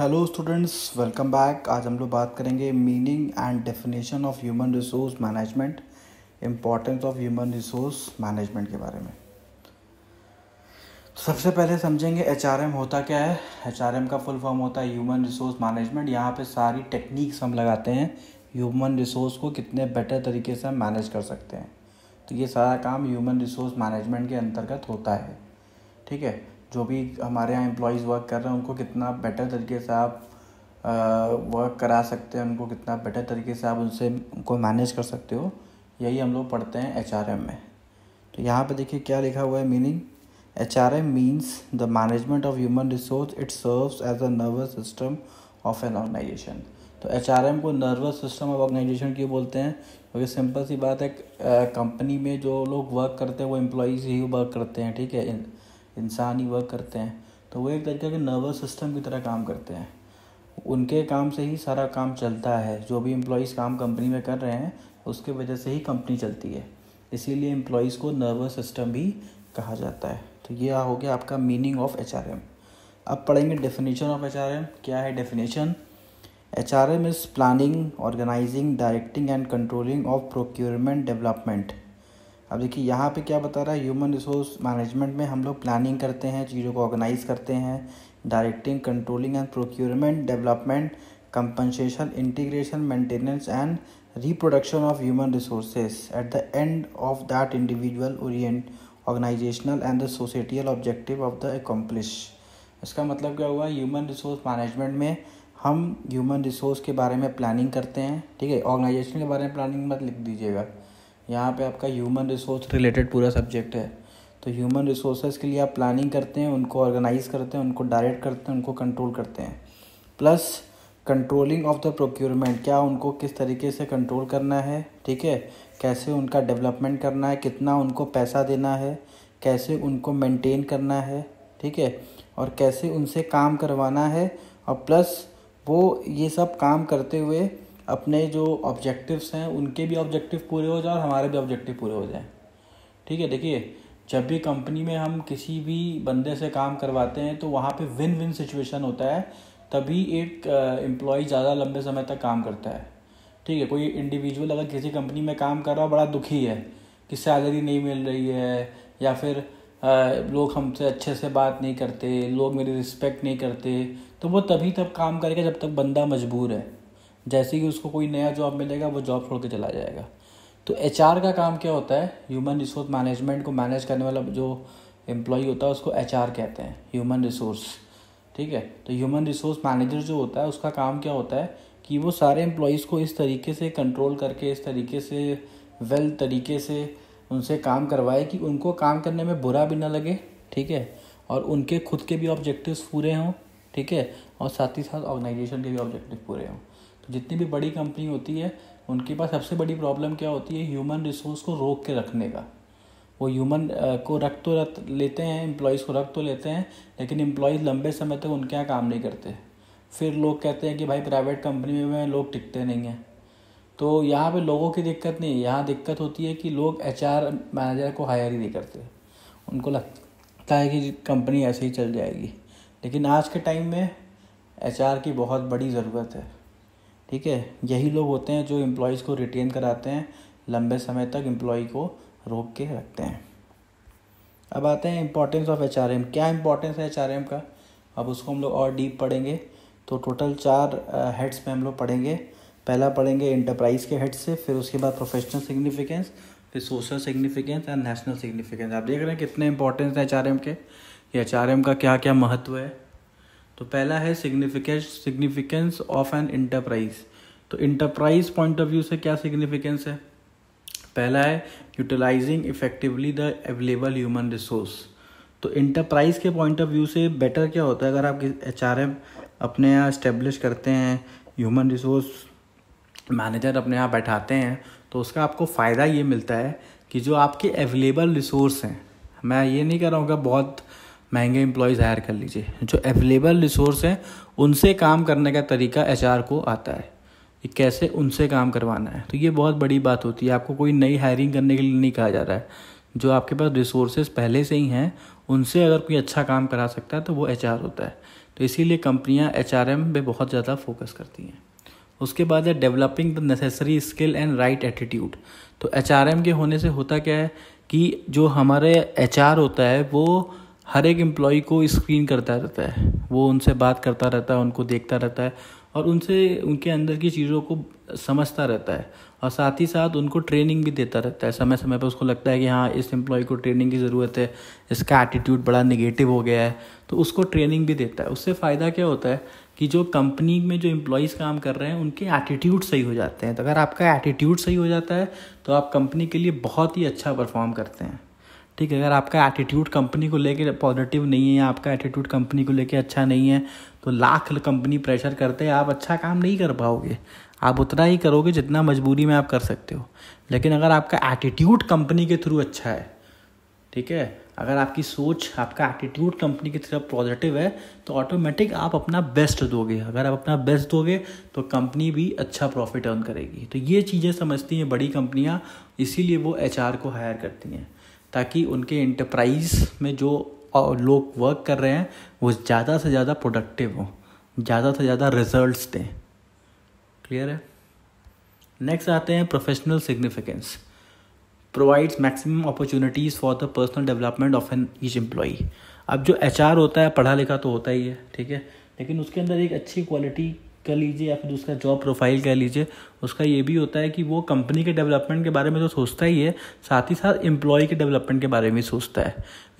Hello students welcome back आज हम लोग बात करेंगे meaning and definition of human resource management importance of human resource management के बारे में तो सबसे पहले समझेंगे एच होता क्या है एच का फुल फॉर्म होता है ह्यूमन रिसोर्स मैनेजमेंट यहाँ पे सारी टेक्निक्स हम लगाते हैं ह्यूमन रिसोर्स को कितने बेटर तरीके से हम मैनेज कर सकते हैं तो ये सारा काम ह्यूमन रिसोर्स मैनेजमेंट के अंतर्गत होता है ठीक है जो भी हमारे यहाँ एम्प्लॉयज़ वर्क कर रहे हैं उनको कितना बेटर तरीके से आप वर्क करा सकते हैं उनको कितना बेटर तरीके से आप उनसे उनको मैनेज कर सकते हो यही हम लोग पढ़ते हैं एच में तो यहाँ पर देखिए क्या लिखा हुआ है meaning H R M means the management of human resource it serves as a nervous system of an organisation तो एच आर एम को नर्वस सिस्टम ऑफ ऑर्गेनाइजेशन क्यों बोलते हैं क्योंकि सिंपल सी बात है कंपनी में जो लोग वर्क करते हैं वो एम्प्लॉयज़ ही वर्क करते हैं ठीक है इंसान ही वर्क करते हैं तो वो एक तरीके के नर्वस सिस्टम की तरह काम करते हैं उनके काम से ही सारा काम चलता है जो भी एम्प्लॉयज़ काम कंपनी में कर रहे हैं उसके वजह से ही कंपनी चलती है इसीलिए एम्प्लॉयज़ को नर्वस सिस्टम भी कहा जाता है तो ये हो गया आपका मीनिंग ऑफ एच अब पढ़ेंगे डेफिनेशन ऑफ एच क्या है definition H R M is planning organising directing and controlling of procurement development अब देखिए यहाँ पे क्या बता रहा है ह्यूमन रिसोर्स मैनेजमेंट में हम लोग प्लानिंग करते हैं चीज़ों को ऑर्गेनाइज करते हैं directing controlling and procurement development compensation integration maintenance and reproduction of human resources at the end of that individual orient organisational and the societal objective of the accomplish इसका मतलब क्या हुआ ह्यूमन रिसोर्स मैनेजमेंट में हम human resource के बारे में planning करते हैं ठीक है ऑर्गेनाइजेशन के बारे में प्लानिंग मत लिख दीजिएगा यहाँ पे आपका ह्यूमन रिसोर्स रिलेटेड पूरा सब्जेक्ट है तो ह्यूमन रिसोर्सेज के लिए आप प्लानिंग करते हैं उनको ऑर्गेनाइज करते हैं उनको डायरेक्ट करते हैं उनको कंट्रोल करते हैं plus controlling of the procurement क्या उनको किस तरीके से कंट्रोल करना है ठीक है कैसे उनका डेवलपमेंट करना है कितना उनको पैसा देना है कैसे उनको मेंटेन करना है ठीक है और कैसे उनसे काम करवाना है और प्लस वो ये सब काम करते हुए अपने जो ऑब्जेक्टिव्स हैं उनके भी ऑब्जेक्टिव पूरे हो जाए और हमारे भी ऑब्जेक्टिव पूरे हो जाए ठीक है देखिए जब भी कंपनी में हम किसी भी बंदे से काम करवाते हैं तो वहाँ पे विन विन सिचुएशन होता है तभी एक एम्प्लॉय ज़्यादा लंबे समय तक काम करता है ठीक है कोई इंडिविजुअल अगर किसी कंपनी में काम कर रहा हो बड़ा दुखी है कि सैलरी नहीं मिल रही है या फिर आ, लोग हमसे अच्छे से बात नहीं करते लोग मेरी रिस्पेक्ट नहीं करते तो वो तभी तब काम करेगा जब तक बंदा मजबूर है जैसे ही उसको कोई नया जॉब मिलेगा वो जॉब छोड़ के चला जाएगा तो एच का काम क्या होता है ह्यूमन रिसोर्स मैनेजमेंट को मैनेज करने वाला जो एम्प्लॉय होता है उसको एच कहते हैं ह्यूमन रिसोर्स ठीक है तो ह्यूमन रिसोर्स मैनेजर जो होता है उसका काम क्या होता है कि वो सारे एम्प्लॉयज़ को इस तरीके से कंट्रोल करके इस तरीके से वेल तरीके से उनसे काम करवाए कि उनको काम करने में बुरा भी ना लगे ठीक है और उनके खुद के भी ऑब्जेक्टिव्स पूरे हों ठीक है और साथ ही साथ ऑर्गेनाइजेशन के भी ऑब्जेक्टिव पूरे हों जितनी भी बड़ी कंपनी होती है उनके पास सबसे बड़ी प्रॉब्लम क्या होती है ह्यूमन रिसोर्स को रोक के रखने का वो ह्यूमन को रख तो रख लेते हैं एम्प्लॉयज़ को रख तो लेते हैं लेकिन एम्प्लॉयज़ लंबे समय तक उनके यहाँ काम नहीं करते फिर लोग कहते हैं कि भाई प्राइवेट कंपनी में लोग टिकते नहीं हैं तो यहाँ पे लोगों की दिक्कत नहीं है यहाँ दिक्कत होती है कि लोग एच मैनेजर को हायर ही नहीं करते उनको लगता है कि कंपनी ऐसे ही चल जाएगी लेकिन आज के टाइम में एच की बहुत बड़ी ज़रूरत है ठीक है यही लोग होते हैं जो एम्प्लॉयज़ को रिटेन कराते हैं लंबे समय तक एम्प्लॉय को रोक के रखते हैं अब आते हैं इम्पोर्टेंस ऑफ एच क्या इम्पोर्टेंस है एच का अब उसको हम लोग और डीप पढ़ेंगे तो टोटल चार हेड्स में हम लोग पढ़ेंगे पहला पढ़ेंगे इंटरप्राइज के हेड से फिर उसके बाद प्रोफेशनल सिग्निफिकेंस फिर social significance and national significance आप देख रहे हैं कितने इंपॉर्टेंस हैं एच के कि एच का क्या क्या महत्व है तो पहला है significance significance of an enterprise तो इंटरप्राइज पॉइंट ऑफ व्यू से क्या सिग्निफिकेंस है पहला है utilising effectively the available human resource तो इंटरप्राइज के पॉइंट ऑफ व्यू से बेटर क्या होता है अगर आप एच आर एम अपने यहाँ इस्टेब्लिश करते हैं ह्यूमन रिसोर्स मैनेजर अपने यहाँ बैठाते हैं तो उसका आपको फ़ायदा ये मिलता है कि जो आपके अवेलेबल रिसोर्स हैं मैं ये नहीं कह रहा हूँ कि बहुत महंगे एम्प्लॉयज़ हायर कर लीजिए जो अवेलेबल रिसोर्स हैं उनसे काम करने का तरीका एच को आता है कि कैसे उनसे काम करवाना है तो ये बहुत बड़ी बात होती है आपको कोई नई हायरिंग करने के लिए नहीं कहा जा रहा है जो आपके पास रिसोर्सेज पहले से ही हैं उनसे अगर कोई अच्छा काम करा सकता है तो वो एच होता है तो इसीलिए कंपनियाँ एच आर पे बहुत ज़्यादा फोकस करती हैं उसके बाद है developing the necessary skill and right attitude तो एच के होने से होता क्या है कि जो हमारे एच होता है वो हर एक एम्प्लॉय को स्क्रीन करता रहता है वो उनसे बात करता रहता है उनको देखता रहता है और उनसे उनके अंदर की चीज़ों को समझता रहता है और साथ ही साथ उनको ट्रेनिंग भी देता रहता है समय समय पर उसको लगता है कि हाँ इस एम्प्लॉय को ट्रेनिंग की ज़रूरत है इसका एटीट्यूड बड़ा निगेटिव हो गया है तो उसको ट्रेनिंग भी देता है उससे फ़ायदा क्या होता है कि जो कंपनी में जो एम्प्लॉयज़ काम कर रहे हैं उनके एटीट्यूड सही हो जाते हैं तो अगर आपका एटीट्यूड सही हो जाता है तो आप कंपनी के लिए बहुत ही अच्छा परफॉर्म करते हैं ठीक है अगर आपका एटीट्यूड कंपनी को लेके पॉजिटिव नहीं है आपका एटीट्यूड कंपनी को लेके अच्छा नहीं है तो लाख कंपनी प्रेशर करते हैं आप अच्छा काम नहीं कर पाओगे आप उतना ही करोगे जितना मजबूरी में आप कर सकते हो लेकिन अगर आपका एटीट्यूड कंपनी के थ्रू अच्छा है ठीक है अगर आपकी सोच आपका एटीट्यूड कंपनी की तरफ पॉजिटिव है तो ऑटोमेटिक आप अपना बेस्ट दोगे अगर आप अपना बेस्ट दोगे तो कंपनी भी अच्छा प्रॉफिट अर्न करेगी तो ये चीज़ें समझती हैं बड़ी कंपनियाँ इसीलिए वो एच को हायर करती हैं ताकि उनके इंटरप्राइज में जो लोग वर्क कर रहे हैं वो ज़्यादा से ज़्यादा प्रोडक्टिव हों ज़्यादा से ज़्यादा रिजल्ट्स दें क्लियर है नेक्स्ट आते हैं professional significance provides maximum opportunities for the personal development of an each employee अब जो एच होता है पढ़ा लिखा तो होता ही है ठीक है लेकिन उसके अंदर एक अच्छी क्वालिटी कर लीजिए या फिर उसका जॉब प्रोफाइल कह लीजिए उसका ये भी होता है कि वो कंपनी के डेवलपमेंट के बारे में तो सोचता ही है साथ ही साथ एम्प्लॉय के डेवलपमेंट के बारे में सोचता है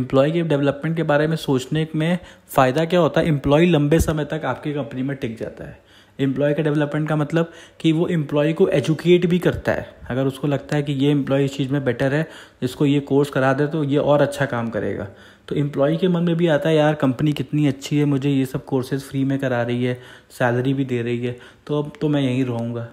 एम्प्लॉय के डेवलपमेंट के बारे में सोचने में फ़ायदा क्या होता है एम्प्लॉय लंबे समय तक आपकी कंपनी में टिक जाता है एम्प्लॉय का डेवलपमेंट का मतलब कि वो एम्प्लॉय को एजुकेट भी करता है अगर उसको लगता है कि ये एम्प्लॉय इस चीज़ में बेटर है इसको ये कोर्स करा दे तो ये और अच्छा काम करेगा तो एम्प्लॉय के मन में भी आता है यार कंपनी कितनी अच्छी है मुझे ये सब कोर्सेज़ फ्री में करा रही है सैलरी भी दे रही है तो अब तो मैं यहीं रहूँगा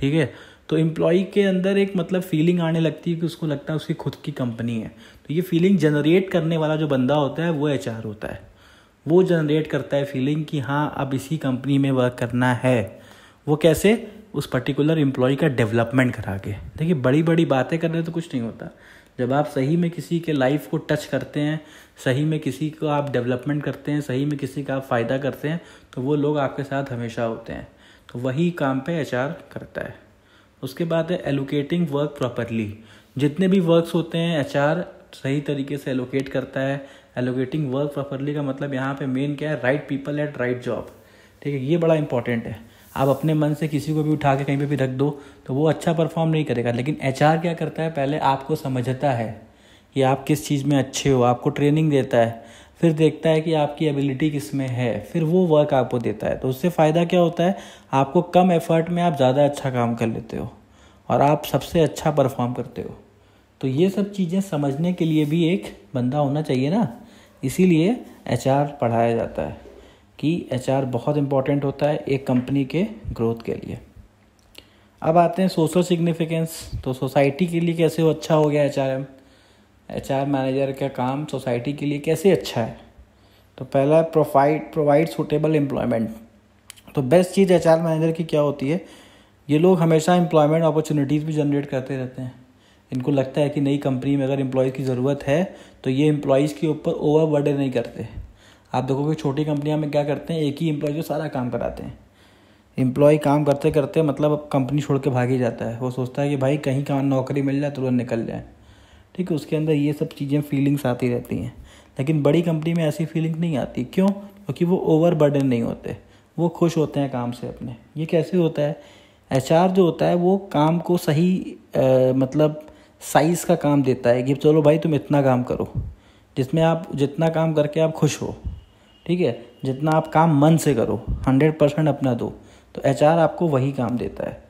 ठीक है तो एम्प्लॉई के अंदर एक मतलब फीलिंग आने लगती है कि उसको लगता है उसकी खुद की कंपनी है तो ये फीलिंग जनरेट करने वाला जो बंदा होता है वो एच होता है वो जनरेट करता है फीलिंग कि हाँ अब इसी कंपनी में वर्क करना है वो कैसे उस पर्टिकुलर एम्प्लॉय का डेवलपमेंट करा के देखिए बड़ी बड़ी बातें करने तो कुछ नहीं होता जब आप सही में किसी के लाइफ को टच करते हैं सही में किसी को आप डेवलपमेंट करते हैं सही में किसी का आप फ़ायदा करते हैं तो वो लोग आपके साथ हमेशा होते हैं तो वही काम पे एच करता है उसके बाद है एलोकेटिंग वर्क प्रॉपरली जितने भी वर्क्स होते हैं एच सही तरीके से एलोकेट करता है एलोकेटिंग वर्क प्रॉपरली का मतलब यहाँ पे मेन क्या है right people at right job ठीक है ये बड़ा इंपॉर्टेंट है आप अपने मन से किसी को भी उठा के कहीं पर भी रख दो तो वो अच्छा परफॉर्म नहीं करेगा लेकिन एच क्या करता है पहले आपको समझता है कि आप किस चीज़ में अच्छे हो आपको ट्रेनिंग देता है फिर देखता है कि आपकी एबिलिटी किस में है फिर वो वर्क आपको देता है तो उससे फ़ायदा क्या होता है आपको कम एफर्ट में आप ज़्यादा अच्छा काम कर लेते हो और आप सबसे अच्छा परफॉर्म करते हो तो ये सब चीज़ें समझने के लिए भी एक बंदा होना चाहिए ना इसीलिए एच पढ़ाया जाता है कि एच बहुत इम्पॉर्टेंट होता है एक कंपनी के ग्रोथ के लिए अब आते हैं सोशल सिग्निफिकेंस तो सोसाइटी के लिए कैसे अच्छा हो गया एच आर मैनेजर का काम सोसाइटी के लिए कैसे अच्छा है तो पहला प्रोफाइड प्रोवाइड सुटेबल एम्प्लॉयमेंट तो बेस्ट चीज़ एच मैनेजर की क्या होती है ये लोग हमेशा एम्प्लॉयमेंट अपॉर्चुनिटीज़ भी जनरेट करते रहते हैं इनको लगता है कि नई कंपनी में अगर एम्प्लॉयज़ की ज़रूरत है तो ये एम्प्लॉयज़ के ऊपर ओवर नहीं करते आप देखोगे छोटी कंपनियाँ में क्या करते हैं एक ही एम्प्लॉय जो सारा काम कराते हैं एम्प्लॉय काम करते करते मतलब अब कंपनी छोड़ के भाग ही जाता है वो सोचता है कि भाई कहीं कहाँ नौकरी मिल जाए तुरंत निकल जाए ठीक है उसके अंदर ये सब चीज़ें फीलिंग्स आती रहती हैं लेकिन बड़ी कंपनी में ऐसी फीलिंग नहीं आती क्यों क्योंकि वो ओवर बर्डन नहीं होते वो खुश होते हैं काम से अपने ये कैसे होता है एच जो होता है वो काम को सही आ, मतलब साइज़ का काम देता है कि चलो भाई तुम इतना काम करो जिसमें आप जितना काम करके आप खुश हो ठीक है जितना आप काम मन से करो हंड्रेड परसेंट अपना दो तो एच आपको वही काम देता है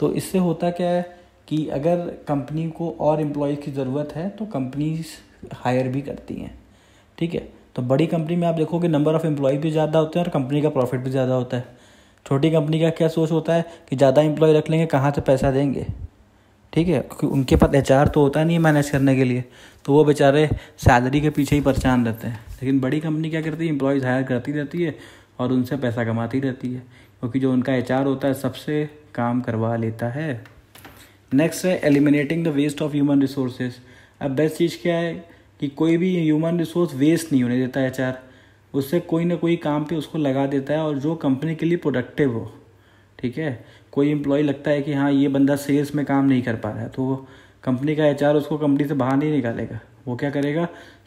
तो इससे होता क्या है कि अगर कंपनी को और एम्प्लॉज की ज़रूरत है तो कंपनीज हायर भी करती हैं ठीक है तो बड़ी कंपनी में आप देखोगे नंबर ऑफ़ एम्प्लॉय भी ज़्यादा होते हैं और कंपनी का प्रॉफिट भी ज़्यादा होता है छोटी कंपनी का क्या सोच होता है कि ज़्यादा एम्प्लॉय रख लेंगे कहाँ से पैसा देंगे ठीक है क्योंकि उनके पास एच तो होता नहीं है मैनेज करने के लिए तो वो बेचारे सैलरी के पीछे ही परेशान रहते हैं लेकिन बड़ी कंपनी क्या करती है एम्प्लॉयज़ हायर करती रहती है और उनसे पैसा कमाती रहती है क्योंकि जो उनका एच होता है सबसे काम करवा लेता है नेक्स्ट है eliminating the waste of human resources अब बेस्ट चीज़ क्या है कि कोई भी ह्यूमन रिसोर्स वेस्ट नहीं होने देता एच उससे कोई ना कोई काम पे उसको लगा देता है और जो कंपनी के लिए प्रोडक्टिव हो ठीक है कोई एम्प्लॉय लगता है कि हाँ ये बंदा सेल्स में काम नहीं कर पा रहा है तो कंपनी का एच उसको कंपनी से बाहर नहीं निकालेगा वो क्या करेगा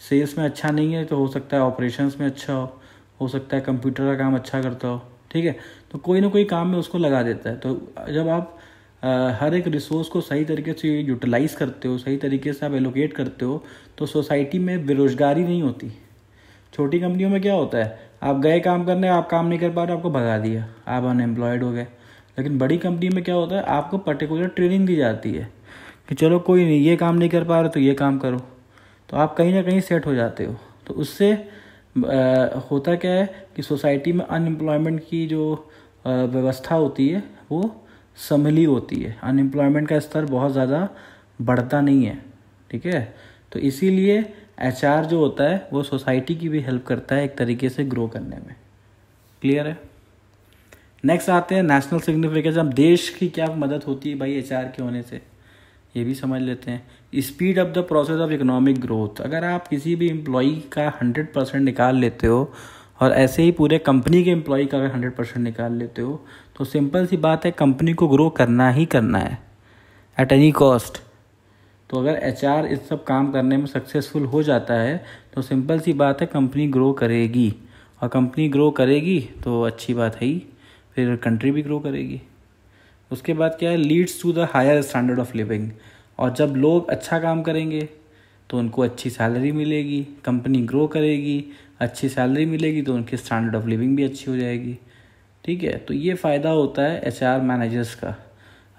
सेल्स में अच्छा नहीं है तो हो सकता है ऑपरेशन में अच्छा हो हो सकता है कंप्यूटर का काम अच्छा करता हो ठीक है तो कोई ना कोई काम में उसको लगा देता है तो जब आप आ, हर एक रिसोर्स को सही तरीके से यूटिलाइज़ करते हो सही तरीके से आप एलोकेट करते हो तो सोसाइटी में बेरोजगारी नहीं होती छोटी कंपनियों में क्या होता है आप गए काम करने आप काम नहीं कर पा रहे आपको भगा दिया आप अनएम्प्लॉयड हो गए लेकिन बड़ी कंपनी में क्या होता है आपको पर्टिकुलर ट्रेनिंग दी जाती है कि चलो कोई नहीं ये काम नहीं कर पा रहे तो ये काम करो तो आप कहीं ना कहीं सेट हो जाते हो तो उससे होता क्या है कि सोसाइटी में अनएम्प्लॉयमेंट की जो व्यवस्था होती है वो संभली होती है अनएम्प्लॉयमेंट का स्तर बहुत ज़्यादा बढ़ता नहीं है ठीक है तो इसीलिए एच जो होता है वो सोसाइटी की भी हेल्प करता है एक तरीके से ग्रो करने में क्लियर है नेक्स्ट आते हैं नेशनल सिग्निफिकेंस हम देश की क्या मदद होती है भाई एच के होने से ये भी समझ लेते हैं speed of the process of economic growth अगर आप किसी भी एम्प्लॉय का हंड्रेड परसेंट निकाल लेते हो और ऐसे ही पूरे कंपनी के एम्प्लॉय का अगर हंड्रेड परसेंट निकाल लेते हो तो सिंपल सी बात है कंपनी को ग्रो करना ही करना है एट एनी कॉस्ट तो अगर एच इस सब काम करने में सक्सेसफुल हो जाता है तो सिंपल सी बात है कंपनी ग्रो करेगी और कंपनी ग्रो करेगी तो अच्छी बात है ही फिर कंट्री भी ग्रो करेगी उसके बाद क्या है leads to the higher standard of living और जब लोग अच्छा काम करेंगे तो उनको अच्छी सैलरी मिलेगी कंपनी ग्रो करेगी अच्छी सैलरी मिलेगी तो उनकी स्टैंडर्ड ऑफ लिविंग भी अच्छी हो जाएगी ठीक है तो ये फ़ायदा होता है एच मैनेजर्स का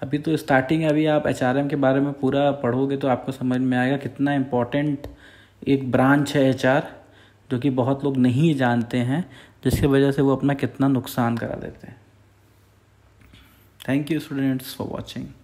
अभी तो स्टार्टिंग अभी आप एच के बारे में पूरा पढ़ोगे तो आपको समझ में आएगा कितना इम्पोर्टेंट एक ब्रांच है एच जो कि बहुत लोग नहीं जानते हैं जिसकी वजह से वो अपना कितना नुकसान करा देते हैं Thank you students for watching.